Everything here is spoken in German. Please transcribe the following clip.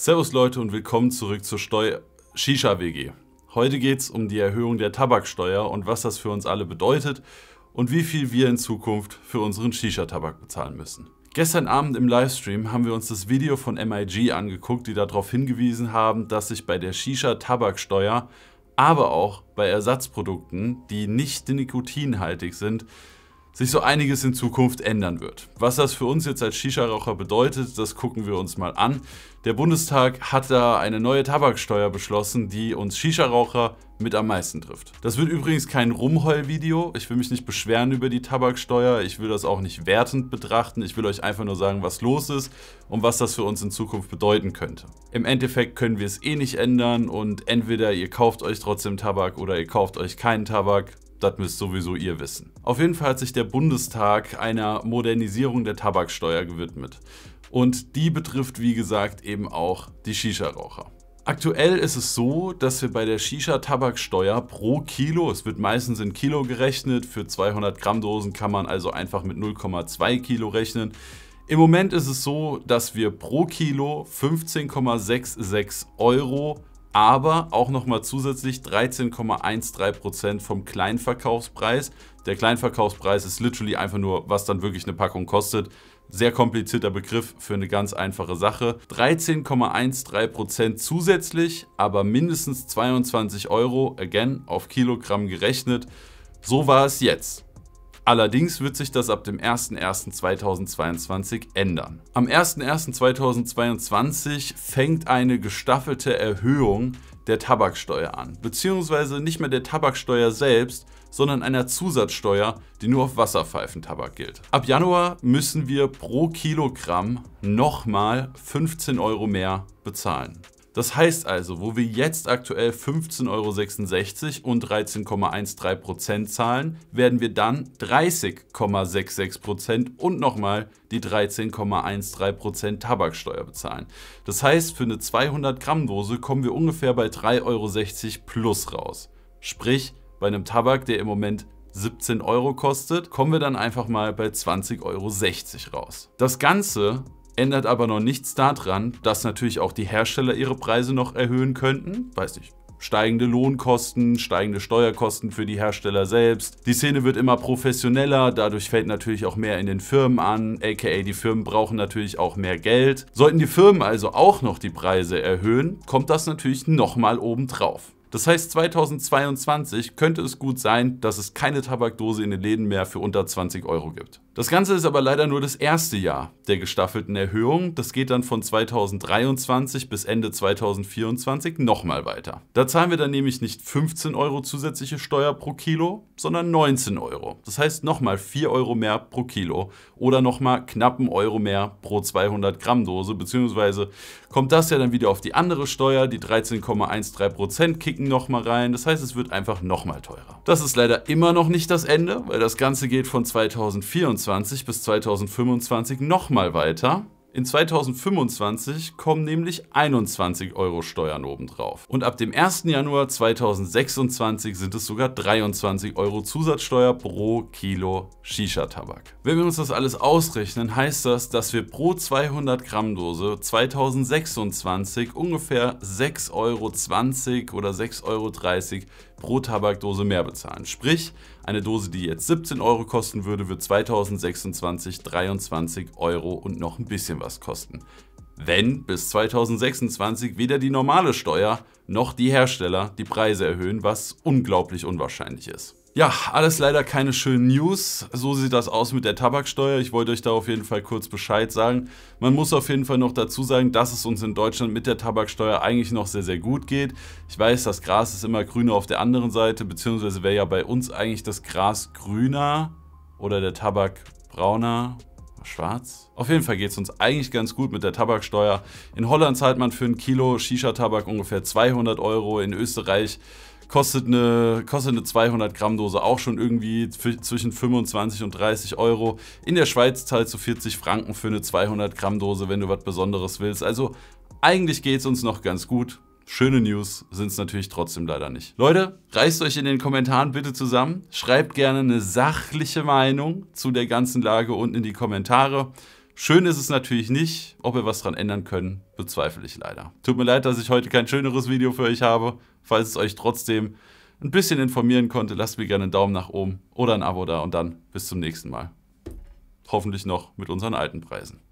Servus Leute und willkommen zurück zur Steu Shisha WG. Heute geht es um die Erhöhung der Tabaksteuer und was das für uns alle bedeutet und wie viel wir in Zukunft für unseren Shisha-Tabak bezahlen müssen. Gestern Abend im Livestream haben wir uns das Video von MIG angeguckt, die darauf hingewiesen haben, dass sich bei der Shisha-Tabaksteuer, aber auch bei Ersatzprodukten, die nicht nikotinhaltig sind, sich so einiges in Zukunft ändern wird. Was das für uns jetzt als Shisha-Raucher bedeutet, das gucken wir uns mal an. Der Bundestag hat da eine neue Tabaksteuer beschlossen, die uns Shisha-Raucher mit am meisten trifft. Das wird übrigens kein Rumheul-Video. Ich will mich nicht beschweren über die Tabaksteuer. Ich will das auch nicht wertend betrachten. Ich will euch einfach nur sagen, was los ist und was das für uns in Zukunft bedeuten könnte. Im Endeffekt können wir es eh nicht ändern und entweder ihr kauft euch trotzdem Tabak oder ihr kauft euch keinen Tabak. Das müsst sowieso ihr wissen. Auf jeden Fall hat sich der Bundestag einer Modernisierung der Tabaksteuer gewidmet. Und die betrifft, wie gesagt, eben auch die Shisha-Raucher. Aktuell ist es so, dass wir bei der Shisha-Tabaksteuer pro Kilo, es wird meistens in Kilo gerechnet, für 200 Gramm Dosen kann man also einfach mit 0,2 Kilo rechnen. Im Moment ist es so, dass wir pro Kilo 15,66 Euro aber auch nochmal zusätzlich 13,13% vom Kleinverkaufspreis. Der Kleinverkaufspreis ist literally einfach nur, was dann wirklich eine Packung kostet. Sehr komplizierter Begriff für eine ganz einfache Sache. 13,13% zusätzlich, aber mindestens 22 Euro, again auf Kilogramm gerechnet. So war es jetzt. Allerdings wird sich das ab dem 01.01.2022 ändern. Am 01.01.2022 fängt eine gestaffelte Erhöhung der Tabaksteuer an, beziehungsweise nicht mehr der Tabaksteuer selbst, sondern einer Zusatzsteuer, die nur auf Wasserpfeifentabak gilt. Ab Januar müssen wir pro Kilogramm nochmal 15 Euro mehr bezahlen. Das heißt also, wo wir jetzt aktuell 15,66 Euro und 13,13% Prozent zahlen, werden wir dann 30,66% Prozent und nochmal die 13,13% Prozent Tabaksteuer bezahlen. Das heißt, für eine 200 Gramm Dose kommen wir ungefähr bei 3,60 Euro plus raus. Sprich, bei einem Tabak, der im Moment 17 Euro kostet, kommen wir dann einfach mal bei 20,60 Euro raus. Das Ganze ändert aber noch nichts daran, dass natürlich auch die Hersteller ihre Preise noch erhöhen könnten. Weiß nicht, steigende Lohnkosten, steigende Steuerkosten für die Hersteller selbst. Die Szene wird immer professioneller, dadurch fällt natürlich auch mehr in den Firmen an, aka die Firmen brauchen natürlich auch mehr Geld. Sollten die Firmen also auch noch die Preise erhöhen, kommt das natürlich nochmal obendrauf. Das heißt, 2022 könnte es gut sein, dass es keine Tabakdose in den Läden mehr für unter 20 Euro gibt. Das Ganze ist aber leider nur das erste Jahr der gestaffelten Erhöhung. Das geht dann von 2023 bis Ende 2024 nochmal weiter. Da zahlen wir dann nämlich nicht 15 Euro zusätzliche Steuer pro Kilo, sondern 19 Euro. Das heißt nochmal 4 Euro mehr pro Kilo oder nochmal knappen Euro mehr pro 200 Gramm Dose, beziehungsweise kommt das ja dann wieder auf die andere Steuer, die 13,13% Prozent Kritiken nochmal rein. Das heißt, es wird einfach nochmal teurer. Das ist leider immer noch nicht das Ende, weil das Ganze geht von 2024 bis 2025 nochmal weiter. In 2025 kommen nämlich 21 Euro Steuern obendrauf. Und ab dem 1. Januar 2026 sind es sogar 23 Euro Zusatzsteuer pro Kilo Shisha-Tabak. Wenn wir uns das alles ausrechnen, heißt das, dass wir pro 200 Gramm Dose 2026 ungefähr 6,20 Euro oder 6,30 Euro pro Tabakdose mehr bezahlen. Sprich, eine Dose, die jetzt 17 Euro kosten würde, wird 2026 23 Euro und noch ein bisschen was kosten. Wenn bis 2026 weder die normale Steuer noch die Hersteller die Preise erhöhen, was unglaublich unwahrscheinlich ist. Ja, alles leider keine schönen News. So sieht das aus mit der Tabaksteuer. Ich wollte euch da auf jeden Fall kurz Bescheid sagen. Man muss auf jeden Fall noch dazu sagen, dass es uns in Deutschland mit der Tabaksteuer eigentlich noch sehr, sehr gut geht. Ich weiß, das Gras ist immer grüner auf der anderen Seite, beziehungsweise wäre ja bei uns eigentlich das Gras grüner oder der Tabak brauner schwarz? Auf jeden Fall geht es uns eigentlich ganz gut mit der Tabaksteuer. In Holland zahlt man für ein Kilo Shisha-Tabak ungefähr 200 Euro, in Österreich kostet eine, kostet eine 200 Gramm Dose auch schon irgendwie zwischen 25 und 30 Euro. In der Schweiz zahlst du 40 Franken für eine 200 Gramm Dose, wenn du was Besonderes willst. Also eigentlich geht es uns noch ganz gut. Schöne News sind es natürlich trotzdem leider nicht. Leute, reißt euch in den Kommentaren bitte zusammen. Schreibt gerne eine sachliche Meinung zu der ganzen Lage unten in die Kommentare. Schön ist es natürlich nicht. Ob wir was dran ändern können, bezweifle ich leider. Tut mir leid, dass ich heute kein schöneres Video für euch habe. Falls es euch trotzdem ein bisschen informieren konnte, lasst mir gerne einen Daumen nach oben oder ein Abo da und dann bis zum nächsten Mal. Hoffentlich noch mit unseren alten Preisen.